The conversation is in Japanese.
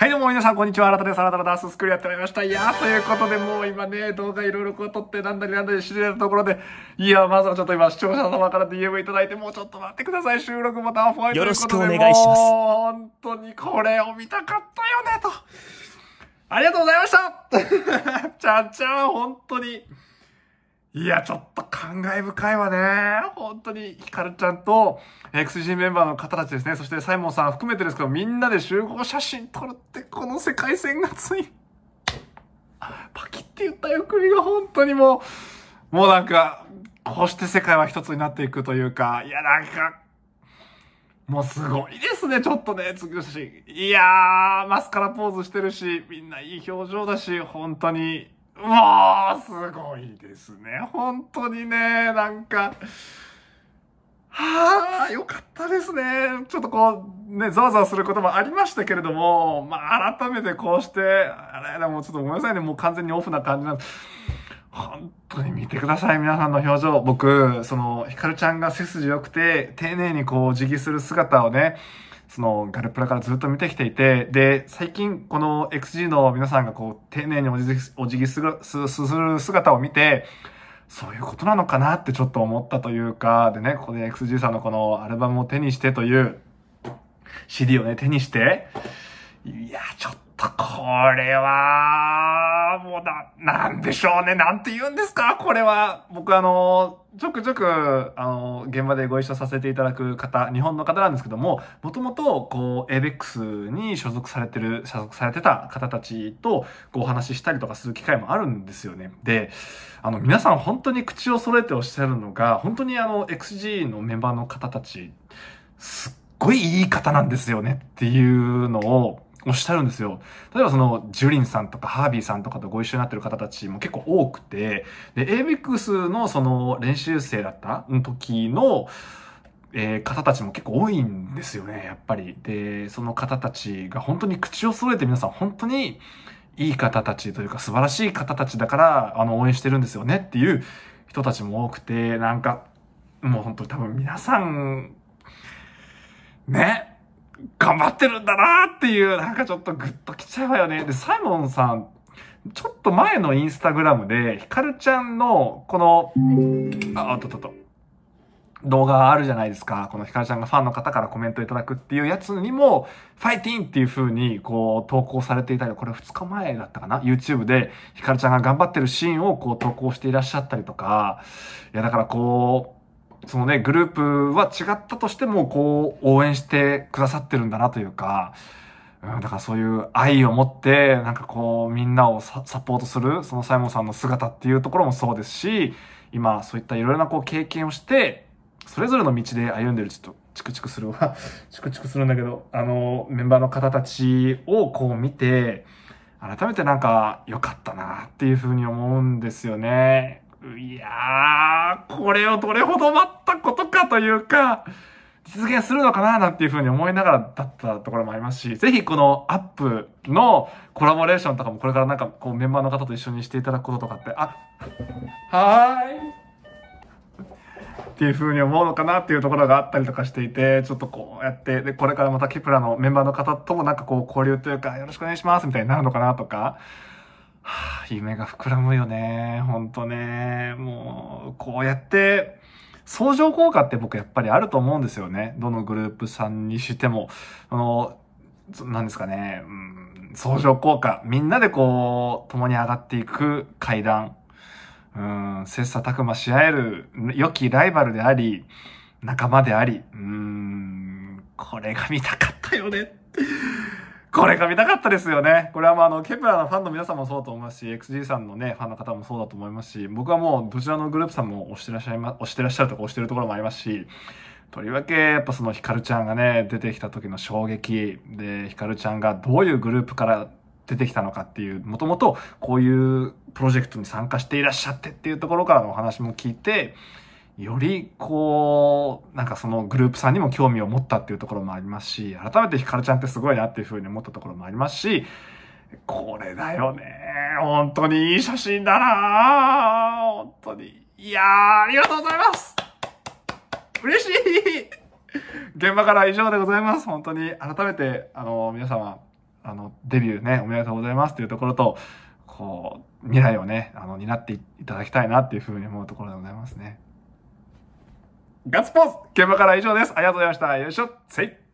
はい、どうも皆さん、こんにちは。新たでなダンススクールやってまいりました。いやー、ということで、もう今ね、動画いろいろこう撮って、なんだりなんだりしてるところで、いやー、まずはちょっと今、視聴者様から DM いただいて、もうちょっと待ってください。収録ボタンフォイよろしくお願いします。本当にこれを見たかったよね、と。ありがとうございました ちゃんちゃん、本当に。いや、ちょっと感慨深いわね。本当に、ヒカルちゃんと、XG メンバーの方たちですね。そして、サイモンさん含めてですけど、みんなで集合写真撮るって、この世界線がつい、パキって言ったよ首が本当にもう、もうなんか、こうして世界は一つになっていくというか、いや、なんか、もうすごいですね、ちょっとね、次の写真。いやー、マスカラポーズしてるし、みんないい表情だし、本当に、うわあ、すごいですね。本当にね、なんか、はあ、よかったですね。ちょっとこう、ね、ざわざわすることもありましたけれども、まあ、改めてこうして、あれ、もうちょっとごめんなさいね、もう完全にオフな感じなんです。本当に見てください、皆さんの表情。僕、その、ヒカルちゃんが背筋良くて、丁寧にこう、自義する姿をね、そのガルプラからずっと見てきていて、で、最近この XG の皆さんがこう丁寧におじぎす辞儀する姿を見て、そういうことなのかなってちょっと思ったというか、でね、ここで XG さんのこのアルバムを手にしてという CD をね、手にして、いや、ちょっとこれは、もうな、なんでしょうね。なんて言うんですかこれは。僕あの、ちょくちょく、あの、現場でご一緒させていただく方、日本の方なんですけども、もともと、こう、ABEX に所属されてる、所属されてた方たちと、こう、お話ししたりとかする機会もあるんですよね。で、あの、皆さん本当に口を揃えておっしゃるのが、本当にあの、XG のメンバーの方たち、すっごいいい方なんですよねっていうのを、おっしゃるんですよ。例えばその、ジュリンさんとかハービーさんとかとご一緒になってる方たちも結構多くて、で、a b x のその練習生だった時の、えー、方たちも結構多いんですよね、やっぱり。で、その方たちが本当に口を揃えて皆さん本当にいい方たちというか素晴らしい方たちだから、あの、応援してるんですよねっていう人たちも多くて、なんか、もう本当に多分皆さん、ね、頑張ってるんだなっていう、なんかちょっとグッときちゃうわよね。で、サイモンさん、ちょっと前のインスタグラムで、ヒカルちゃんの、この、あ、あととと。動画あるじゃないですか。このヒカルちゃんがファンの方からコメントいただくっていうやつにも、ファイティンっていう風に、こう、投稿されていたり、これ2日前だったかな ?YouTube で、ヒカルちゃんが頑張ってるシーンを、こう、投稿していらっしゃったりとか、いや、だからこう、そのね、グループは違ったとしても、こう、応援してくださってるんだなというか、うん、だからそういう愛を持って、なんかこう、みんなをサポートする、そのサイモンさんの姿っていうところもそうですし、今、そういったいろいろなこう、経験をして、それぞれの道で歩んでる、ちょっと、チクチクするわ。チクチクするんだけど、あの、メンバーの方たちをこう見て、改めてなんか良かったなっていうふうに思うんですよね。いやー、これをどれほど待ったことかというか、実現するのかななんていうふうに思いながらだったところもありますし、ぜひこのアップのコラボレーションとかもこれからなんかこうメンバーの方と一緒にしていただくこととかって、あ、はーい。っていうふうに思うのかなっていうところがあったりとかしていて、ちょっとこうやって、で、これからまたケプラのメンバーの方ともなんかこう交流というか、よろしくお願いしますみたいになるのかなとか、はあ、夢が膨らむよね。ほんとね。もう、こうやって、相乗効果って僕やっぱりあると思うんですよね。どのグループさんにしても。あの、なんですかね。うん、相乗効果。みんなでこう、共に上がっていく階段。うん、切磋琢磨し合える、良きライバルであり、仲間であり、うん、これが見たかったよね。これが見たかったですよね。これはまあ、あの、ケプラのファンの皆さんもそうだと思いますし、XG さんのね、ファンの方もそうだと思いますし、僕はもうどちらのグループさんも押してらっしゃいま、押してらっしゃるとか押してるところもありますし、とりわけ、やっぱそのヒカルちゃんがね、出てきた時の衝撃で、ヒカルちゃんがどういうグループから出てきたのかっていう、もともとこういうプロジェクトに参加していらっしゃってっていうところからのお話も聞いて、よりこう、なんかそのグループさんにも興味を持ったっていうところもありますし、改めてひかるちゃんってすごいなっていうふうに思ったところもありますし、これだよね。本当にいい写真だな本当に。いやー、ありがとうございます嬉しい現場から以上でございます。本当に改めて、あの、皆様、あの、デビューね、おめでとうございますというところと、こう、未来をね、あの、担っていただきたいなっていうふうに思うところでございますね。ガッツポーズ現場から以上です。ありがとうございました。よいしょ。せい。